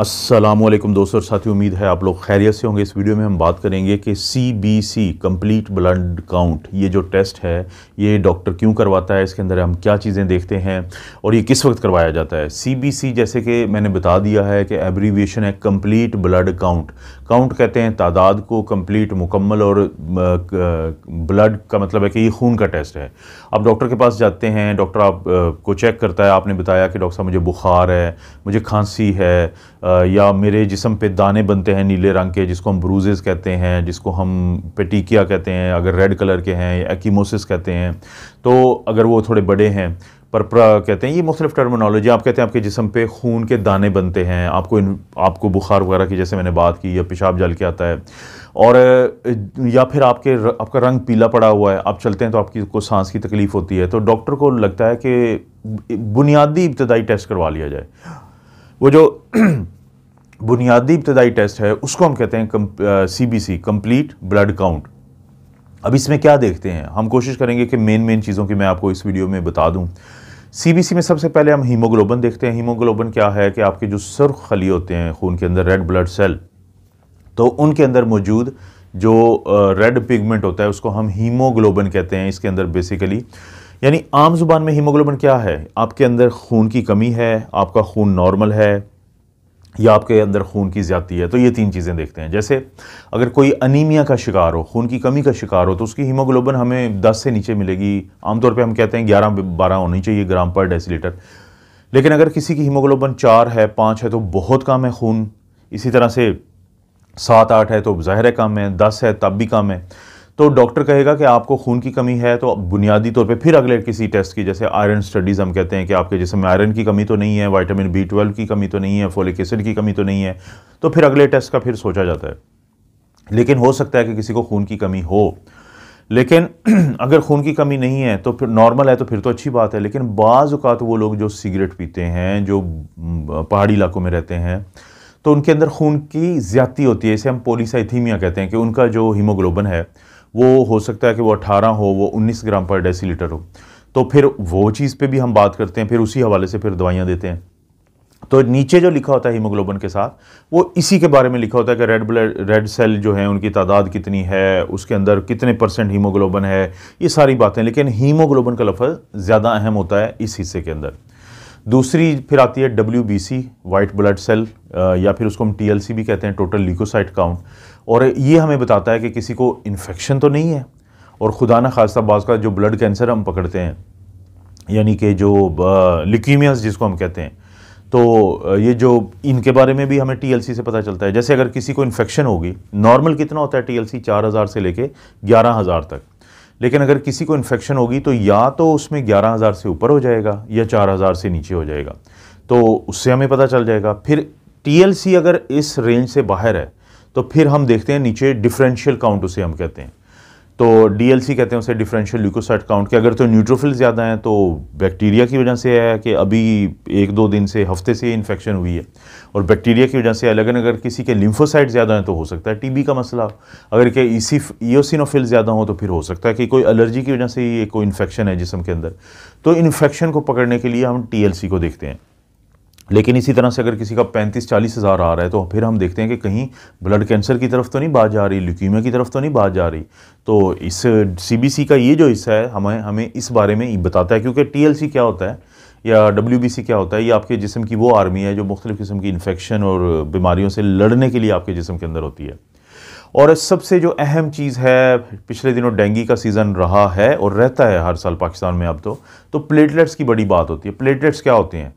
असलम दोस्तों और साथी उम्मीद है आप लोग खैरियत से होंगे इस वीडियो में हम बात करेंगे कि C B C complete blood count ये जो टेस्ट है ये डॉक्टर क्यों करवाता है इसके अंदर हम क्या चीज़ें देखते हैं और ये किस वक्त करवाया जाता है सी बी सी जैसे कि मैंने बता दिया है कि एब्रीविएशन है कम्प्लीट ब्लड काउंट काउंट कहते हैं तादाद को कम्प्लीट मुकम्मल और ब्लड का मतलब है कि ये खून का टेस्ट है आप डॉक्टर के पास जाते हैं डॉक्टर आप को चेक करता है आपने बताया कि डॉक्टर साहब मुझे बुखार है मुझे खांसी है या मेरे जिसम पे दाने बनते हैं नीले रंग के जिसको हम ब्रूजेस कहते हैं जिसको हम पेटिकिया कहते हैं अगर रेड कलर के हैं या एकीमोसिस कहते हैं तो अगर वो थोड़े बड़े हैं परपरा कहते हैं ये मुख्तलिफ टर्मिनोलॉजी आप कहते हैं आपके जिसम पे खून के दाने बनते हैं आपको इन, आपको बुखार वगैरह की जैसे मैंने बात की या पेशाब जल के आता है और या फिर आपके आपका रंग पीला पड़ा हुआ है आप चलते हैं तो आपकी को सांस की तकलीफ़ होती है तो डॉक्टर को लगता है कि बुनियादी इब्तदाई टेस्ट करवा लिया जाए वो जो बुनियादी इब्तदाई टेस्ट है उसको हम कहते हैं C B C complete blood count अब इसमें क्या देखते हैं हम कोशिश करेंगे कि मेन मेन चीज़ों की मैं आपको इस वीडियो में बता दूं सीबीसी में सबसे पहले हम हीमोग्लोबन देखते हैं हीमोग्लोबन क्या है कि आपके जो सर्ख खली होते हैं खून के अंदर रेड ब्लड सेल तो उनके अंदर मौजूद जो रेड पिगमेंट होता है उसको हम हीमोग्लोबन कहते हैं इसके अंदर बेसिकली यानी आम जुबान में हीमोग्लोबिन क्या है आपके अंदर खून की कमी है आपका खून नॉर्मल है या आपके अंदर खून की ज़्यादा है तो ये तीन चीज़ें देखते हैं जैसे अगर कोई अनीमिया का शिकार हो खून की कमी का शिकार हो तो उसकी हीमोग्लोबिन हमें 10 से नीचे मिलेगी आमतौर पे हम कहते हैं 11 12 होनी चाहिए ग्राम पर डेसीलीटर लेकिन अगर किसी की हीमोग्लोबिन चार है पाँच है तो बहुत कम है खून इसी तरह से सात आठ है तो ज़ाहिर कम है दस है तब भी कम है तो डॉक्टर कहेगा कि आपको खून की कमी है तो बुनियादी तौर पे फिर अगले किसी टेस्ट की जैसे आयरन स्टडीज़ हम कहते हैं कि आपके जिसम में आयरन की कमी तो नहीं है वाइटामिन बी ट्वेल्व की कमी तो नहीं है फोलिक एसिड की कमी तो नहीं है तो फिर अगले टेस्ट का फिर सोचा जाता है लेकिन हो सकता है कि किसी को खून की कमी हो लेकिन अगर खून की कमी नहीं है तो फिर नॉर्मल है तो फिर तो अच्छी बात है लेकिन बाज़ अवत वो लोग जो सिगरेट पीते हैं जो पहाड़ी इलाकों में रहते हैं तो उनके अंदर खून की ज़्यादती होती है इसे हम पोलिसाइथीमिया कहते हैं कि उनका जो हीमोग्लोबन है वो हो सकता है कि वो 18 हो वो 19 ग्राम पर डेसीलीटर हो तो फिर वो चीज़ पे भी हम बात करते हैं फिर उसी हवाले से फिर दवाइयाँ देते हैं तो नीचे जो लिखा होता है हीमोग्लोबिन के साथ वो इसी के बारे में लिखा होता है कि रेड ब्लड रेड सेल जो है उनकी तादाद कितनी है उसके अंदर कितने परसेंट हीमोग्लोबिन है ये सारी बातें लेकिन हीमोग्लोबिन का लफ्ज़ ज़्यादा अहम होता है इस हिस्से के अंदर दूसरी फिर आती है W B C white blood cell या फिर उसको हम टी एल सी भी कहते हैं टोटल लिकोसाइट काउंट और ये हमें बताता है कि किसी को इन्फेक्शन तो नहीं है और खुदा न खासा बाज़ का जो ब्लड कैंसर हम पकड़ते हैं यानी कि जो लिकीमियास जिसको हम कहते हैं तो ये जो इनके बारे में भी हमें टीएलसी से पता चलता है जैसे अगर किसी को इन्फेक्शन होगी नॉर्मल कितना होता है टीएलसी हज़ार से लेके 11000 तक लेकिन अगर किसी को इन्फेक्शन होगी तो या तो उसमें ग्यारह हज़ार से ऊपर हो जाएगा या चार हज़ार से नीचे हो जाएगा तो उससे हमें पता चल जाएगा फिर टी अगर इस रेंज से बाहर है तो फिर हम देखते हैं नीचे डिफरेंशियल काउंट उसे हम कहते हैं तो डीएलसी कहते हैं उसे डिफरेंशियल ल्यूकोसाइट काउंट के अगर तो न्यूट्रोफिल ज़्यादा हैं तो बैक्टीरिया की वजह से है कि अभी एक दो दिन से हफ्ते से इन्फेक्शन हुई है और बैक्टीरिया की वजह से है अगर किसी के लिम्फोसाइट ज़्यादा हैं तो हो सकता है टीबी का मसला अगर के इसी ईओसिनोफिल ज़्यादा हो तो फिर हो सकता है कि कोई एलर्जी की वजह से ये कोई इन्फेक्शन है जिसम के अंदर तो इन्फेक्शन को पकड़ने के लिए हम टी को देखते हैं लेकिन इसी तरह से अगर किसी का पैंतीस चालीस हज़ार आ रहा है तो फिर हम देखते हैं कि कहीं ब्लड कैंसर की तरफ तो नहीं बात जा रही ल्यूकीमिया की तरफ तो नहीं बात जा रही तो इस सीबीसी का ये जो हिस्सा है हमें हमें इस बारे में बताता है क्योंकि टीएलसी क्या होता है या डब्ल्यू क्या होता है ये आपके जिसम की वो आर्मी है जो मुख्तलिफ़ किस्म की इन्फेक्शन और बीमारियों से लड़ने के लिए आपके जिसम के अंदर होती है और सबसे जो अहम चीज़ है पिछले दिनों डेंगू का सीज़न रहा है और रहता है हर साल पाकिस्तान में अब तो प्लेटलेट्स तो की बड़ी बात होती है प्लेटलेट्स क्या होते हैं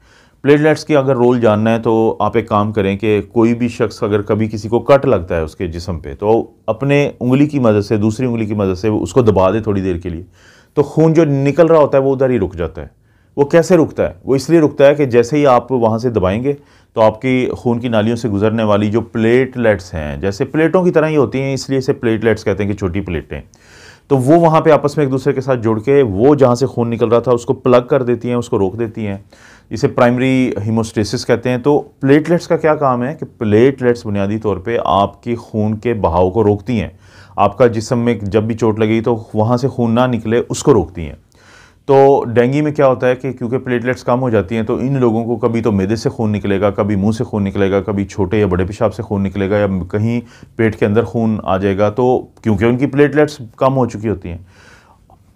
प्लेटलेट्स की अगर रोल जानना है तो आप एक काम करें कि कोई भी शख्स अगर कभी किसी को कट लगता है उसके जिसम पे तो अपने उंगली की मदद से दूसरी उंगली की मदद से उसको दबा दे थोड़ी देर के लिए तो खून जो निकल रहा होता है वो उधर ही रुक जाता है वो कैसे रुकता है वो इसलिए रुकता है कि जैसे ही आप वहाँ से दबाएंगे तो आपकी खून की नालियों से गुजरने वाली जो प्लेटलेट्स हैं जैसे प्लेटों की तरह ही होती हैं इसलिए इसे प्लेटलेट्स कहते हैं कि छोटी प्लेटें तो वो वहाँ पे आपस में एक दूसरे के साथ जुड़ के वो जहाँ से खून निकल रहा था उसको प्लग कर देती हैं उसको रोक देती हैं इसे प्राइमरी हीमोस्टेसिस कहते हैं तो प्लेटलेट्स का क्या काम है कि प्लेटलेट्स बुनियादी तौर पे आपके खून के बहाव को रोकती हैं आपका जिसम में जब भी चोट लगी तो वहाँ से खून ना निकले उसको रोकती हैं तो डेंगू में क्या होता है कि क्योंकि प्लेटलेट्स कम हो जाती हैं तो इन लोगों को कभी तो मेदे से खून निकलेगा कभी मुंह से खून निकलेगा कभी छोटे या बड़े पेशाब से खून निकलेगा या कहीं पेट के अंदर खून आ जाएगा तो क्योंकि उनकी प्लेटलेट्स कम हो चुकी होती हैं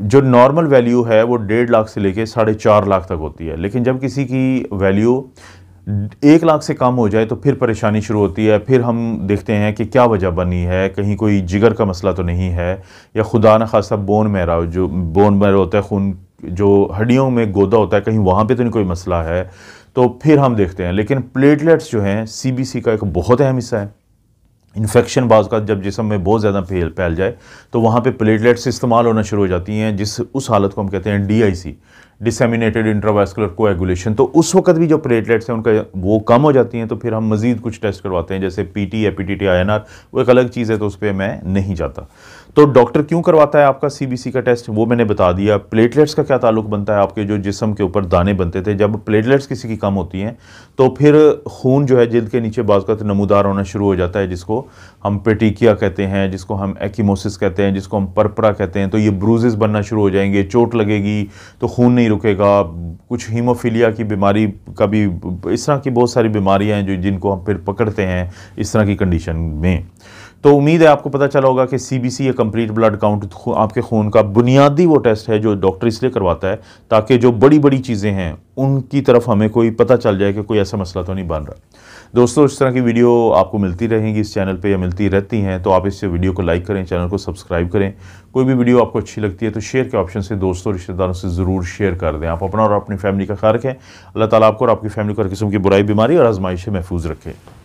जो नॉर्मल वैल्यू है वो डेढ़ लाख से लेके साढ़े चार लाख तक होती है लेकिन जब किसी की वैल्यू एक लाख से कम हो जाए तो फिर परेशानी शुरू होती है फिर हम देखते हैं कि क्या वजह बनी है कहीं कोई जिगर का मसला तो नहीं है या खुदा न खासा बोन मैरा जो बोन मैरा होता है खून जो हड्डियों में गोदा होता है कहीं वहाँ पर तो नहीं कोई मसला है तो फिर हम देखते हैं लेकिन प्लेटलेट्स जो हैं सी का एक बहुत अहम हिस्सा है इन्फेक्शन बाज का जब जिसम में बहुत ज़्यादा फैल फैल जाए तो वहाँ पे प्लेटलेट्स इस्तेमाल होना शुरू हो जाती हैं जिस उस हालत को हम कहते हैं डीआईसी डिसेमिनेटेड इंट्रावास्कुलर कोएगुलेशन तो उस वक्त भी जो प्लेटलेट्स हैं उनका वो कम हो जाती हैं तो फिर हम मज़ीद कुछ टेस्ट करवाते हैं जैसे पी टी या P T T I N R वो एक अलग चीज़ है तो उस पर मैं नहीं जाता तो डॉक्टर क्यों करवाता है आपका सी बी सी का टेस्ट वो मैंने बता दिया प्लेटलेट्स का क्या ताल्लुक बनता है आपके जो जिसम के ऊपर दाने बनते थे जब प्लेटलेट्स किसी की कम होती हैं तो फिर खून जो है जिल्द के नीचे का नमूदार होना शुरू हो जाता है जिसको हम पेटिकिया कहते हैं जिसको हम एक्मोसिस कहते हैं जिसको हम परपरा कहते हैं तो ये ब्रूजेस बनना शुरू हो जाएंगे चोट लगेगी तो खून नहीं रुकेगा कुछ हीमोफीलिया की बीमारी का भी इस तरह की बहुत सारी बीमारियाँ हैं जो जिनको हम फिर पकड़ते हैं इस तरह की कंडीशन में तो उम्मीद है आपको पता चला होगा कि सी बी सी या कम्प्लीट ब्लड काउंट आपके खून का बुनियादी वो टेस्ट है जो डॉक्टर इसलिए करवाता है ताकि जो बड़ी बड़ी चीज़ें हैं उनकी तरफ हमें कोई पता चल जाए कि कोई ऐसा मसला तो नहीं बन रहा दोस्तों इस तरह की वीडियो आपको मिलती रहेंगी इस चैनल पे या मिलती रहती हैं तो आप इस वीडियो को लाइक करें चैनल को सब्सक्राइब करें कोई भी वीडियो आपको अच्छी लगती है तो शेयर के ऑप्शन से दोस्तों रिश्तेदारों से ज़रूर शेयर कर दें आप अपना और अपनी फैमिली का ख्याल रखें अल्लाह ताला आपको और आपकी फैमिली को हर किस्म की बुराई बीमारी और आजमाइश से महफूज रखें